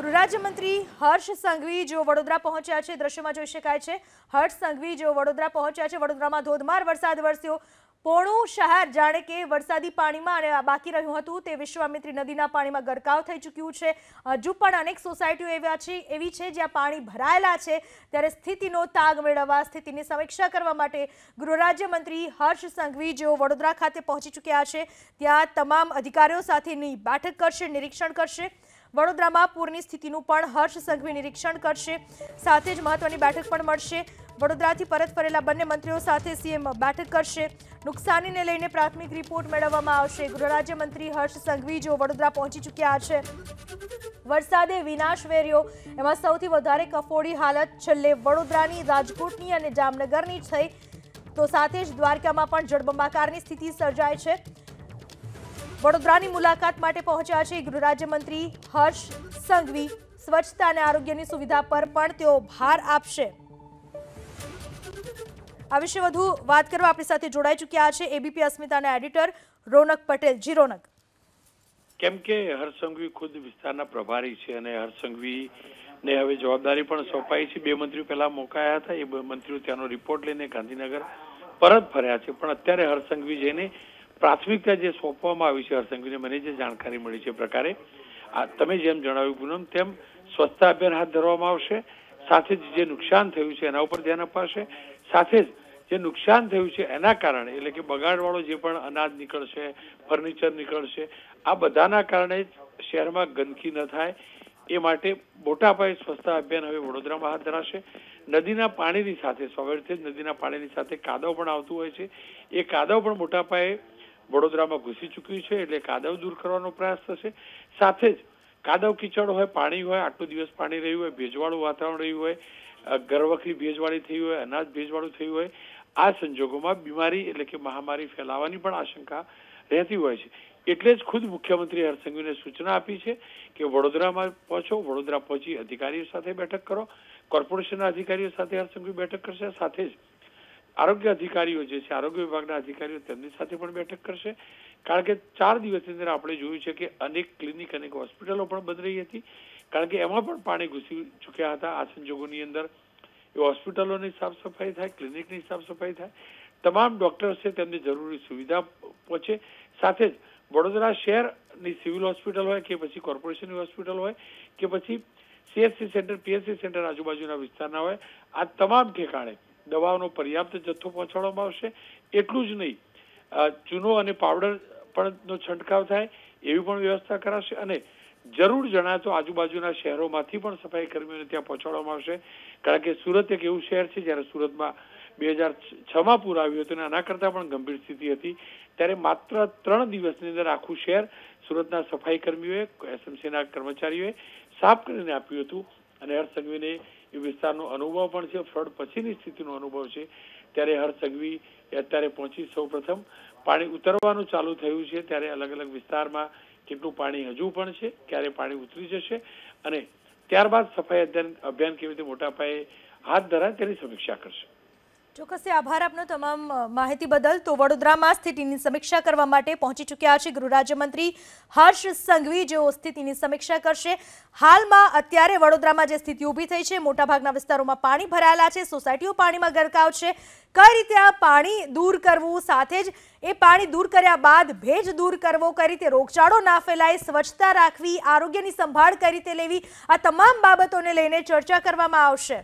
ગૃહરાજ્યમંત્રી હર્ષ સંઘવી જેઓ વડોદરા પહોંચ્યા છે દ્રશ્યમાં જોઈ શકાય છે હર્ષ સંઘવી જેઓ વડોદરા પહોંચ્યા છે વડોદરામાં ધોધમાર વરસાદ વરસ્યો પોણું શહેર જાણે કે વરસાદી પાણીમાં અને બાકી રહ્યું હતું તે વિશ્વામિત્રી નદીના પાણીમાં ગરકાવ થઈ ચૂક્યું છે હજુ પણ અનેક સોસાયટીઓ એવા છે એવી છે જ્યાં પાણી ભરાયેલા છે ત્યારે સ્થિતિનો તાગ મેળવવા સ્થિતિની સમીક્ષા કરવા માટે ગૃહરાજ્યમંત્રી હર્ષ સંઘવી જેઓ વડોદરા ખાતે પહોંચી ચૂક્યા છે ત્યાં તમામ અધિકારીઓ સાથેની બેઠક કરશે નિરીક્ષણ કરશે વડોદરામાં પૂરની સ્થિતિનું પણ હર્ષ સંઘવી નિરીક્ષણ કરશે સાથે જ મહત્વની બેઠક પણ મળશે વડોદરાથી પરત ફરેલા બંને મંત્રીઓ સાથે સીએમ બેઠક કરશે નુકસાનીને લઈને પ્રાથમિક રિપોર્ટ મેળવવામાં આવશે ગૃહરાજ્યમંત્રી હર્ષ સંઘવી જો વડોદરા પહોંચી ચૂક્યા છે વરસાદે વિનાશ વેર્યો એમાં સૌથી વધારે કફોડી હાલત છેલ્લે વડોદરાની રાજકોટની અને જામનગરની થઈ તો સાથે જ દ્વારકામાં પણ જળબંબાકારની સ્થિતિ સર્જાય છે વડોદરાની મુલાકાત માટે પહોંચ્યા છે ગૃહ રાજ્યમંત્રી હર્ષ સંઘવી સ્વચ્છતા અને આરોગ્યની સુવિધા પર પણ તેઓ ભાર આપશે આ વિશે વધુ વાત કરવા આપણી સાથે જોડાઈ ચૂક્યા છે એબીપી અસ્મિતાના એડિટર રોનક પટેલ જી રોનક કેમ કે હર્ષસંઘવી ખુદ વિસ્તારના પ્રભારી છે અને હર્ષસંઘવી ને હવે જવાબદારી પણ સોંપાઈ છે બે મંત્રીઓ પહેલા મોકાયા હતા એ બે મંત્રીઓ ત્યાંનો રિપોર્ટ લઈને ગાંધીનગર પરત ફર્યા છે પણ અત્યારે હર્ષસંઘવી જઈને પ્રાથમિકતા જે સોંપવામાં આવી છે હરસંઘવીને મને જે જાણકારી મળી છે પ્રકારે આ તમે જેમ જણાવ્યું પૂનમ તેમ સ્વચ્છતા અભિયાન હાથ ધરવામાં આવશે સાથે જ જે નુકસાન થયું છે એના ઉપર ધ્યાન અપાશે સાથે જ જે નુકસાન થયું છે એના કારણે એટલે કે બગાડવાળો જે પણ અનાજ નીકળશે ફર્નિચર નીકળશે આ બધાના કારણે શહેરમાં ગંદકી ન થાય એ માટે મોટા પાયે સ્વચ્છતા અભિયાન હવે વડોદરામાં હાથ ધરાશે નદીના પાણીની સાથે સવારથી જ નદીના પાણીની સાથે કાદવ પણ આવતું હોય છે એ કાદવ પણ મોટા પાયે વડોદરામાં ઘૂસી ચૂક્યું છે એટલે કાદવ દૂર કરવાનો પ્રયાસ થશે સાથે જ કાદવ કિચડ હોય પાણી હોય આટલો દિવસ પાણી રહ્યું હોય ભેજવાળું વાતાવરણ રહ્યું હોય ગરવખરી ભેજવાળી થઈ હોય અનાજ ભેજવાળું થયું હોય આ સંજોગોમાં બીમારી એટલે કે મહામારી ફેલાવાની પણ આશંકા રહેતી હોય છે એટલે જ ખુદ મુખ્યમંત્રી હરસંઘવીને સૂચના આપી છે કે વડોદરામાં પહોંચો વડોદરા પહોંચી અધિકારીઓ સાથે બેઠક કરો કોર્પોરેશનના અધિકારીઓ સાથે હરસંઘવી બેઠક કરશે સાથે જ આરોગ્ય અધિકારીઓ જે છે આરોગ્ય વિભાગના અધિકારીઓ તેમની સાથે પણ બેઠક કરશે કારણ કે ચાર દિવસની અંદર આપણે જોયું છે કે અનેક ક્લિનિક અનેક હોસ્પિટલો પણ બંધ રહી હતી કારણ કે એમાં પણ પાણી ઘૂસી ચૂક્યા હતા આ સંજોગોની અંદર એ હોસ્પિટલોની સાફ સફાઈ થાય ક્લિનિકની સાફ સફાઈ થાય તમામ ડોક્ટર્સ છે તેમને જરૂરી સુવિધા પહોંચે સાથે જ વડોદરા શહેરની સિવિલ હોસ્પિટલ હોય કે પછી કોર્પોરેશનની હોસ્પિટલ હોય કે પછી સીએસસી સેન્ટર પીએસસી સેન્ટર આજુબાજુના વિસ્તારના હોય આ તમામ ઠેકાણે દવાનો પર્યાપ્ત જથ્થો પહોંચાડવામાં આવશે એટલું જ નહીં ચૂનો અને પાવડર પણનો છંટકાવ થાય એવી પણ વ્યવસ્થા કરાશે અને જરૂર જણાય તો આજુબાજુના શહેરોમાંથી પણ સફાઈ કર્મીઓને ત્યાં પહોંચાડવામાં આવશે કારણ કે સુરત એક એવું શહેર છે જ્યારે સુરતમાં બે હજાર છમાં પૂર આવ્યું હતું અને આના કરતાં પણ ગંભીર સ્થિતિ હતી ત્યારે માત્ર ત્રણ દિવસની અંદર આખું શહેર સુરતના સફાઈ કર્મીઓએ એસએમસીના કર્મચારીઓએ સાફ કરીને આપ્યું હતું અને હર્ષ સંઘવીને એ વિસ્તારનો અનુભવ પણ છે ફ્લડ પછીની સ્થિતિનો અનુભવ છે ત્યારે હર સગવી અત્યારે પહોંચી સૌપ્રથમ પાણી ઉતરવાનું ચાલુ થયું છે ત્યારે અલગ અલગ વિસ્તારમાં કેટલું પાણી હજુ પણ છે ક્યારે પાણી ઉતરી જશે અને ત્યારબાદ સફાઈ અભિયાન અભિયાન કેવી રીતે મોટા પાયે હાથ ધરાય તેની સમીક્ષા કરશે ચોક્કસથી આભાર આપનો તમામ માહિતી બદલ તો વડોદરામાં સ્થિતિની સમીક્ષા કરવા માટે પહોંચી ચૂક્યા છે ગૃહ રાજ્યમંત્રી હર્ષ સંઘવી જેઓ સ્થિતિની સમીક્ષા કરશે હાલમાં અત્યારે વડોદરામાં જે સ્થિતિ ઊભી થઈ છે મોટાભાગના વિસ્તારોમાં પાણી ભરાયેલા છે સોસાયટીઓ પાણીમાં ગરકાવ છે કઈ રીતે આ પાણી દૂર કરવું સાથે જ એ પાણી દૂર કર્યા બાદ ભેજ દૂર કરવો કઈ રીતે રોગચાળો ના ફેલાય સ્વચ્છતા રાખવી આરોગ્યની સંભાળ કઈ રીતે લેવી આ તમામ બાબતોને લઈને ચર્ચા કરવામાં આવશે